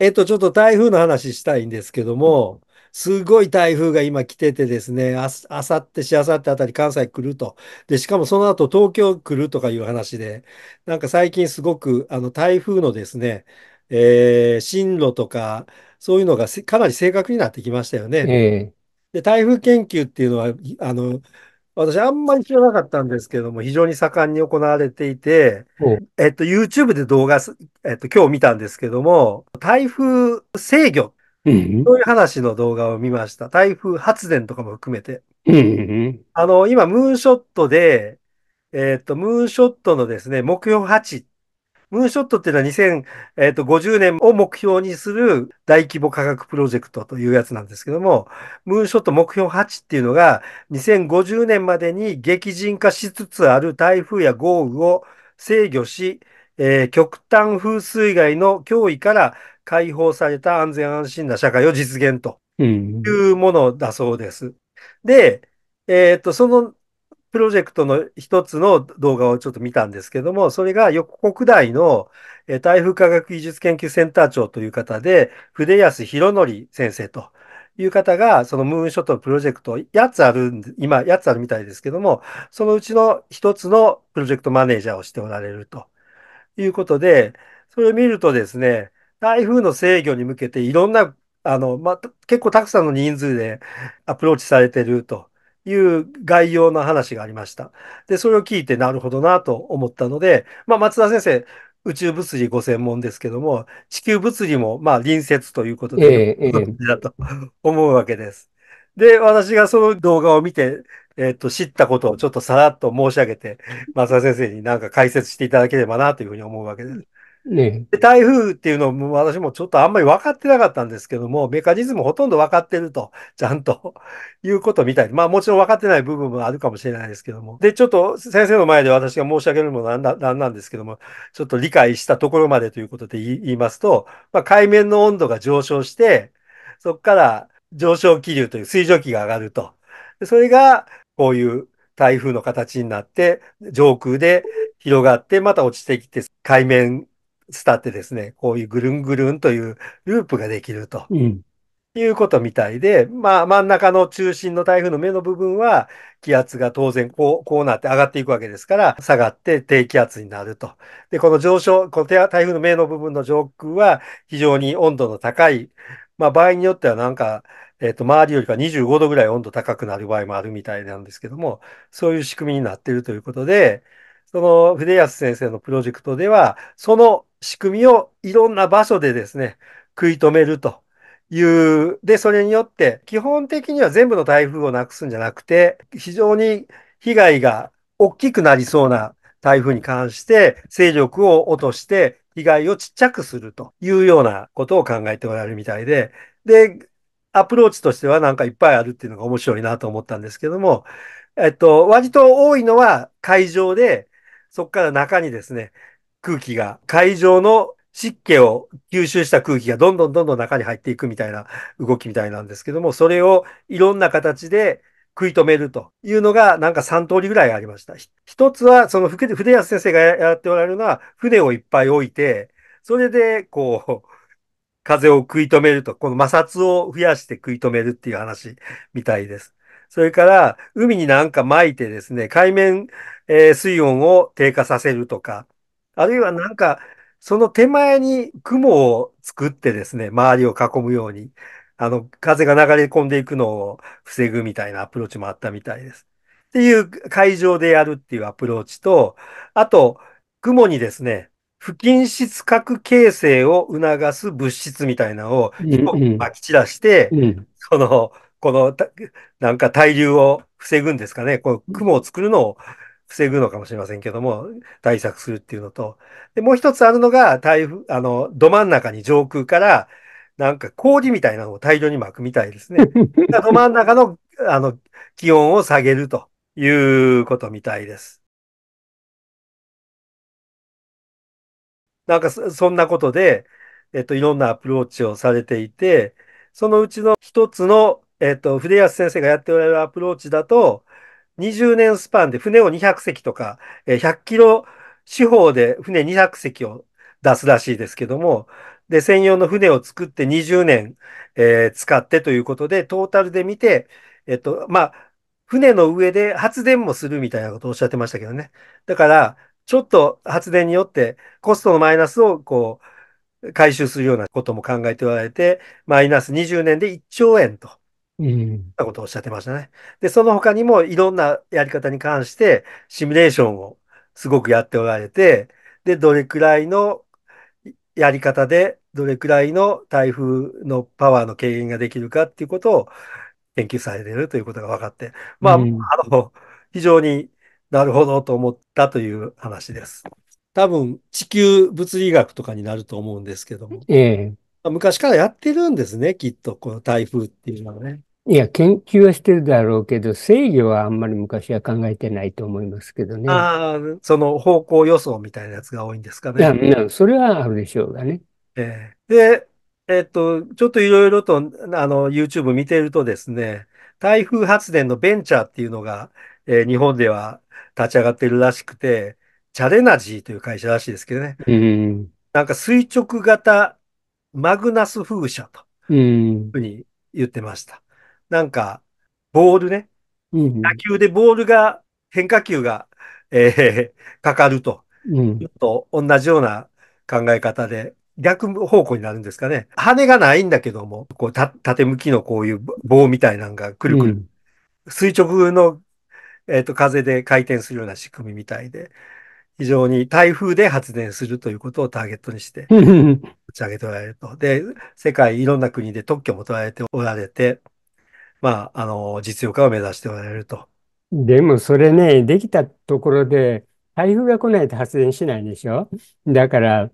えっと、ちょっと台風の話したいんですけども、すごい台風が今来ててですね、あさってしあさってあたり関西来ると。で、しかもその後東京来るとかいう話で、なんか最近すごく、あの、台風のですね、えー進路とか、そういうのがかなり正確になってきましたよね。ええ、で、台風研究っていうのは、あの、私あんまり知らなかったんですけども、非常に盛んに行われていて、えっと、YouTube で動画、えっと、今日見たんですけども、台風制御、そういう話の動画を見ました。台風発電とかも含めて。あの、今、ムーンショットで、えっと、ムーンショットのですね、目標8っムーンショットっていうのは2050年を目標にする大規模科学プロジェクトというやつなんですけども、ムーンショット目標8っていうのが2050年までに激甚化しつつある台風や豪雨を制御し、えー、極端風水害の脅威から解放された安全安心な社会を実現というものだそうです。うん、で、えー、っと、そのプロジェクトの一つの動画をちょっと見たんですけども、それが横国大の台風科学技術研究センター長という方で、筆安博則先生という方が、そのムーンショットのプロジェクト8つある、今8つあるみたいですけども、そのうちの一つのプロジェクトマネージャーをしておられるということで、それを見るとですね、台風の制御に向けていろんな、あの、まあ、結構たくさんの人数でアプローチされてると。いう概要の話がありました。で、それを聞いてなるほどなと思ったので、まあ、松田先生、宇宙物理ご専門ですけども、地球物理もまあ隣接ということで、えー、だと思うわけです。で、私がその動画を見て、えっ、ー、と、知ったことをちょっとさらっと申し上げて、松田先生になんか解説していただければなというふうに思うわけです。ね、で台風っていうのも私もちょっとあんまり分かってなかったんですけども、メカニズムほとんど分かってると、ちゃんということみたい。まあもちろん分かってない部分もあるかもしれないですけども。で、ちょっと先生の前で私が申し上げるのもなんだなんですけども、ちょっと理解したところまでということで言いますと、まあ、海面の温度が上昇して、そこから上昇気流という水蒸気が上がると。それがこういう台風の形になって、上空で広がって、また落ちてきて、海面伝ってですね、こういうぐるんぐるんというループができると。うんいうことみたいで、まあ真ん中の中心の台風の目の部分は気圧が当然こう、こうなって上がっていくわけですから、下がって低気圧になると。で、この上昇、この台風の目の部分の上空は非常に温度の高い、まあ場合によってはなんか、えっ、と、周りよりか25度ぐらい温度高くなる場合もあるみたいなんですけども、そういう仕組みになっているということで、その筆安先生のプロジェクトでは、その仕組みをいろんな場所でですね、食い止めるという、で、それによって、基本的には全部の台風をなくすんじゃなくて、非常に被害が大きくなりそうな台風に関して、勢力を落として、被害をちっちゃくするというようなことを考えておられるみたいで、で、アプローチとしてはなんかいっぱいあるっていうのが面白いなと思ったんですけども、えっと、割と多いのは会場でそこから中にですね、空気が、海上の湿気を吸収した空気がどんどんどんどん中に入っていくみたいな動きみたいなんですけども、それをいろんな形で食い止めるというのがなんか3通りぐらいありました。一つは、その筆安先生がやっておられるのは、船をいっぱい置いて、それでこう、風を食い止めると、この摩擦を増やして食い止めるっていう話みたいです。それから海になんか巻いてですね、海面、えー、水温を低下させるとか、あるいはなんか、その手前に雲を作ってですね、周りを囲むように、あの、風が流れ込んでいくのを防ぐみたいなアプローチもあったみたいです。っていう会場でやるっていうアプローチと、あと、雲にですね、不均質核形成を促す物質みたいなのを、うき散らして、うん、その、この、なんか対流を防ぐんですかね。こう雲を作るのを防ぐのかもしれませんけども、対策するっていうのと。で、もう一つあるのが、台風、あの、ど真ん中に上空から、なんか氷みたいなのを大量に巻くみたいですね。ど真ん中の、あの、気温を下げるということみたいです。なんかそんなことで、えっと、いろんなアプローチをされていて、そのうちの一つのえっ、と、筆安先生がやっておられるアプローチだと、20年スパンで船を200隻とか、えー、100キロ四方で船200隻を出すらしいですけども、で、専用の船を作って20年、えー、使ってということで、トータルで見て、えっと、まあ、船の上で発電もするみたいなことをおっしゃってましたけどね。だから、ちょっと発電によってコストのマイナスをこう、回収するようなことも考えておられて、マイナス20年で1兆円とうん。なことをおっしゃってましたね。で、その他にもいろんなやり方に関してシミュレーションをすごくやっておられて、で、どれくらいのやり方で、どれくらいの台風のパワーの軽減ができるかっていうことを研究されているということが分かって、まあ、ん。あの、非常になるほどと思ったという話です。多分、地球物理学とかになると思うんですけども、ええ。昔からやってるんですね、きっと、この台風っていうのはね。いや、研究はしてるだろうけど、制御はあんまり昔は考えてないと思いますけどね。ああ、その方向予想みたいなやつが多いんですかね。いや、それはあるでしょうがね。えー、で、えっと、ちょっといろいろと、あの、YouTube 見てるとですね、台風発電のベンチャーっていうのが、えー、日本では立ち上がってるらしくて、チャレナジーという会社らしいですけどね。うん、なんか垂直型マグナス風車と、いうふうに言ってました。なんか、ボールね、うん打球でボールが、変化球が、えー、かかると、うん、と同じような考え方で、逆方向になるんですかね。羽がないんだけども、こうた縦向きのこういう棒みたいなのがくるくる、うん、垂直の、えーと、と風で回転するような仕組みみたいで、非常に台風で発電するということをターゲットにして、打ち上げておられると。で、世界いろんな国で特許も取られておられて、まあ、あの、実用化を目指しておられると。でもそれね、できたところで、台風が来ないと発電しないでしょだから、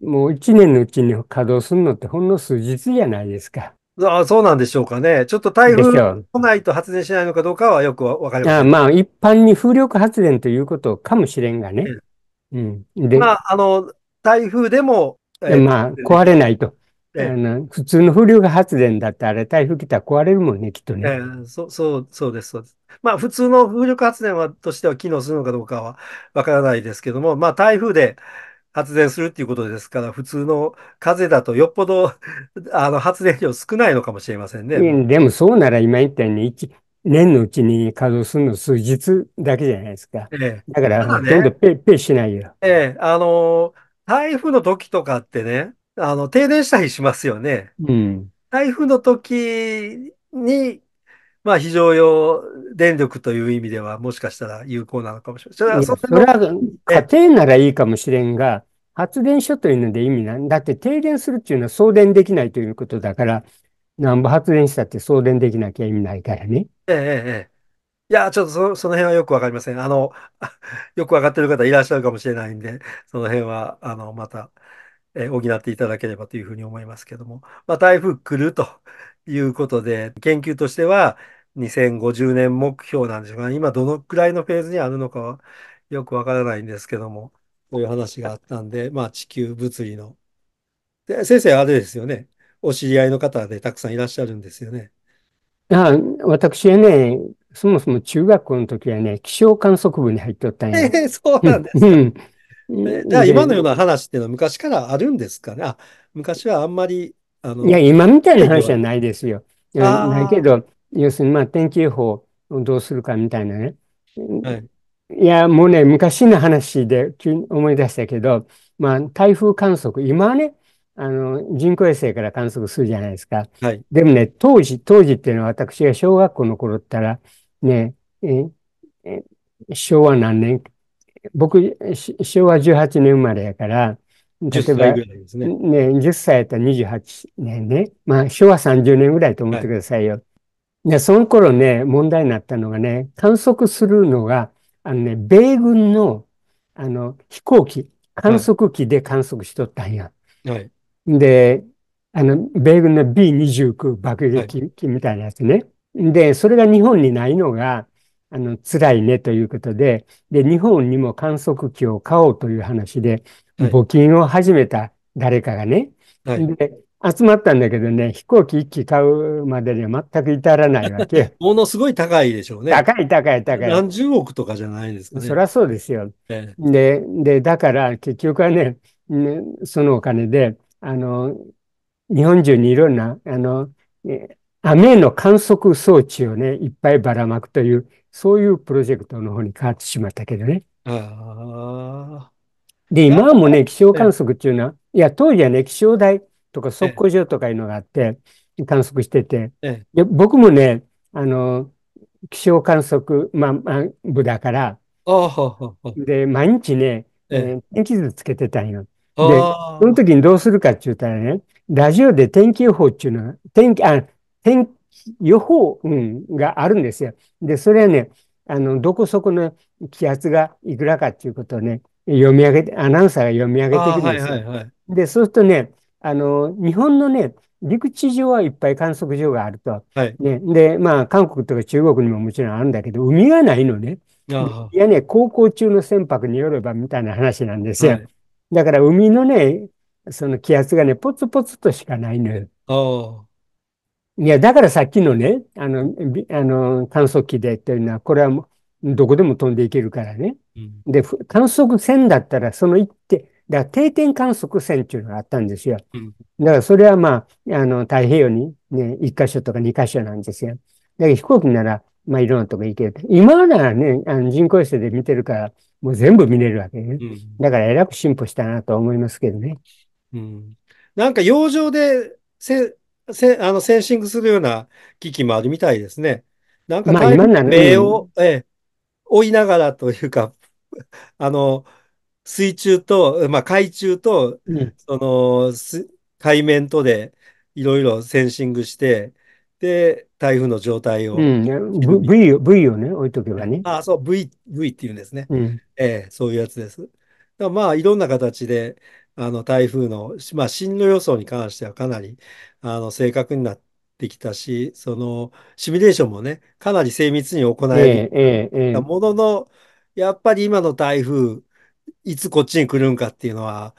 もう一年のうちに稼働するのってほんの数日じゃないですか。ああそうなんでしょうかね。ちょっと台風が来ないと発電しないのかどうかはよくわかりません。あまあ、一般に風力発電ということかもしれんがね。うん。うん、で、まあ、あの、台風でも、えー、まあ、壊れないと。あの普通の風力発電だってあれ台風来たら壊れるもんね、きっとね。えそそう、そうです、そうです。まあ普通の風力発電はとしては機能するのかどうかはわからないですけども、まあ台風で発電するっていうことですから、普通の風だとよっぽど あの発電量少ないのかもしれませんね。でもそうなら今言ったように、年のうちに稼働するの数日だけじゃないですか。ええ、だから、ね、どんどペッペッしないよ。ええ、あのー、台風の時とかってね、あの、停電したりしますよね。うん。台風の時に、まあ、非常用電力という意味では、もしかしたら有効なのかもしれない。それは、それは家庭ならいいかもしれんが、発電所というので意味ない。だって、停電するっていうのは送電できないということだから、なんぼ発電したって送電できなきゃ意味ないからね。ええええ。いや、ちょっとそその辺はよくわかりません。あの、よくわかってる方いらっしゃるかもしれないんで、その辺は、あの、また。え補っていただければというふうに思いますけども、まあ、台風来るということで、研究としては2050年目標なんでしょうが、今どのくらいのフェーズにあるのかはよくわからないんですけども、こういう話があったんで、まあ、地球物理の。で先生、あれですよね。お知り合いの方でたくさんいらっしゃるんですよね。あ私はね、そもそも中学校の時はね、気象観測部に入っておったんや。えー、そうなんですうん。ね、今のような話っていうのは昔からあるんですかね。昔はあんまり。あのいや、今みたいな話じゃないですよ。ないけど、要するにまあ天気予報をどうするかみたいなね。はい、いや、もうね、昔の話で急に思い出したけど、まあ台風観測、今はね、あの人工衛星から観測するじゃないですか。はい、でもね、当時、当時っていうのは私が小学校の頃ったら、ね、ええ昭和何年僕、昭和18年生まれやから、例えば、ね、10歳やったら28年ね。まあ、昭和30年ぐらいと思ってくださいよ。はい、で、その頃ね、問題になったのがね、観測するのが、あのね、米軍の、あの、飛行機、観測機で観測しとったんや。はい、で、あの、米軍の B29 爆撃機みたいなやつね。はい、で、それが日本にないのが、あの、辛いねということで、で、日本にも観測機を買おうという話で、募金を始めた誰かがね、で集まったんだけどね、飛行機1機買うまでには全く至らないわけ。ものすごい高いでしょうね。高い高い高い。何十億とかじゃないですかね。そりゃそうですよ。ええ、で、で、だから結局はね、ねそのお金で、あの、日本中にいろんな、あの、雨の観測装置をね、いっぱいばらまくという、そういうプロジェクトの方に変わってしまったけどね。で、今もね、気象観測っていうのは、いや、当時はね、気象台とか測候所とかいうのがあって、観測してて、で僕もね、あの、気象観測、まあ、まあ、部だから、で、毎日ね、天気図つけてたんよ。で、その時にどうするかって言ったらね、ラジオで天気予報っていうのが、天気、あ、天気予報、があるんですよ。で、それはね、あの、どこそこの気圧がいくらかっていうことをね、読み上げて、アナウンサーが読み上げていくんですよ。はいはいはい、で、そうするとね、あの、日本のね、陸地上はいっぱい観測所があると。はい、ね、で、まあ、韓国とか中国にももちろんあるんだけど、海がないのね。いやね、航行中の船舶によればみたいな話なんですよ。はい、だから海のね、その気圧がね、ポツポツとしかないのよ。いや、だからさっきのね、あの、あの観測機で言ってるのは、これはもう、どこでも飛んでいけるからね。うん、で、観測船だったら、その一て、だから定点観測船っていうのがあったんですよ。だからそれはまあ、あの、太平洋にね、1箇所とか2箇所なんですよ。だけど飛行機なら、まあいろんなとこ行ける。今ならね、あの人工衛星で見てるから、もう全部見れるわけね。だから偉く進歩したなと思いますけどね。うん。なんか洋上で、せあのセンシングするような機器もあるみたいですね。なんか、まあ、今な目を、ええ、追いながらというか、あの、水中と、まあ、海中と、その海面とで、いろいろセンシングして、で、台風の状態を。うん、v, v をね、置いとけばね。あそう、V、V っていうんですね。うん、ええ、そういうやつです。まあ、いろんな形で、あの台風の、まあ、進路予想に関してはかなりあの正確になってきたし、そのシミュレーションもね、かなり精密に行ええええるものの、やっぱり今の台風、いつこっちに来るんかっていうのは、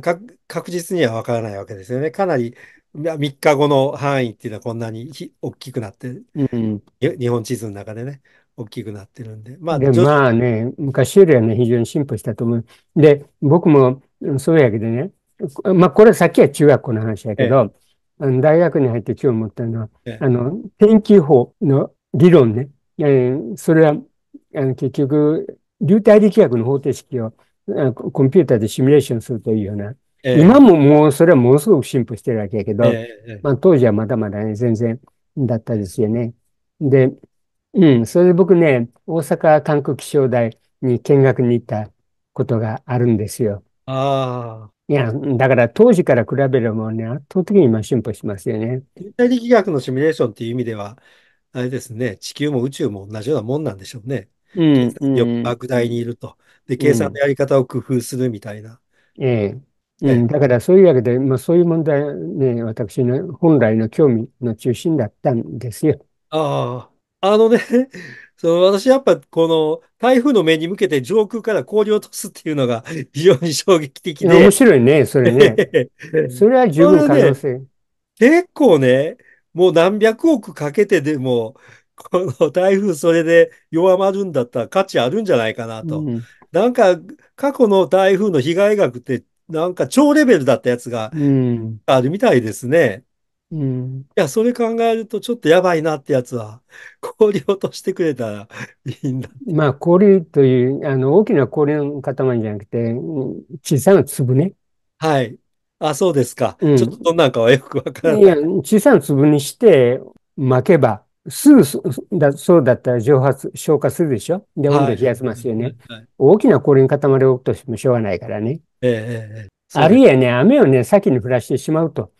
か確実には分からないわけですよね。かなり3日後の範囲っていうのはこんなにひ大きくなって、うん日本地図の中でね、大きくなってるんで。まあ、で徐々まあね、昔よりはね、非常に進歩したと思う。で、僕もそうやけどね、まあ、これさっきは中学校の話やけど、ええ、大学に入って今日思ったのは、え、あの、天気予報の理論ね、えー、それは、あの、結局、流体力学の方程式をコンピューターでシミュレーションするというような、今ももうそれはものすごく進歩してるわけやけど、まあ、当時はまだまだね、全然だったですよね。で、うん、それで僕ね、大阪管区気象台に見学に行ったことがあるんですよ。ああ。いや、だから当時から比べるもんね、圧倒的に今進歩しますよね。天体力学のシミュレーションっていう意味では、あれですね、地球も宇宙も同じようなもんなんでしょうね。うん。莫大にいると。で、計算のやり方を工夫するみたいな。うん、ええ。うん、だからそういうわけで、まあ、そういう問題ね、私の本来の興味の中心だったんですよ。ああ、あのね、その私やっぱこの台風の目に向けて上空から氷を落とすっていうのが非常に衝撃的で。面白いね、それね。それは十分可能性、結構ね、もう何百億かけてでも、この台風それで弱まるんだったら価値あるんじゃないかなと。うなんか過去の台風の被害額ってなんか超レベルだったやつがあるみたいですね。うん。いや、それ考えると、ちょっとやばいなってやつは、氷落としてくれたら いいんだ。まあ、氷という、あの、大きな氷の塊じゃなくて、うん小さな粒ね。はい。あ、そうですか。ちょっとん。どんなんかはよくわからいなや、小さな粒にして巻けば、すぐそだ、そうだったら蒸発、消化するでしょで、温は度冷やせますよね。はい。大きな氷の塊を置くとしてもしょうがないからね。ええ、ええ、そあでるいはね、雨をね、先に降らしてしまうと。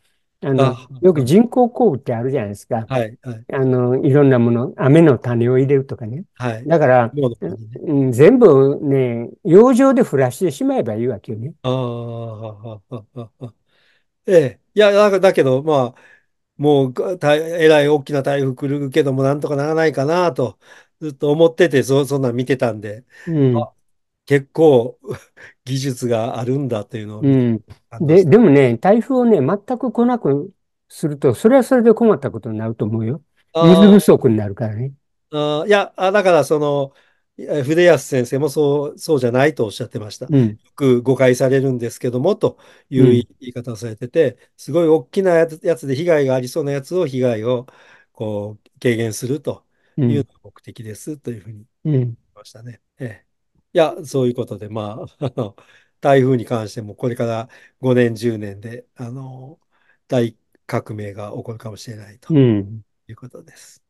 あの、あ、よく人工降雨ってあるじゃないですか。はい、はい、あの、いろんなもの、雨の種を入れるとかね。はい。だから、そうですねうん、全部ね、洋上で降らしてしまえばいいわけよね。ああ、ええ。いや、だだけど、まあ、もう、たえらい大きな台風来るけども、なんとかならないかなと、ずっと思ってて、そそんな見てたんで、うん、結構、技術があるんだっていうのを。うん。で、でもね、台風をね、全く来なくすると、それはそれで困ったことになると思うよ。水不足になるからね。あいやあ、だからその、筆安先生もそう、そうじゃないとおっしゃってました。うん、よく誤解されるんですけども、という言い方をされてて、すごい大きなやつで被害がありそうなやつを被害をこう軽減するというのが目的です、というふうに言いましたね。ええや、そういうことで、まあ、あの、台風に関してもこれから5年、10年で、あの、大革命が起こるかもしれないということです。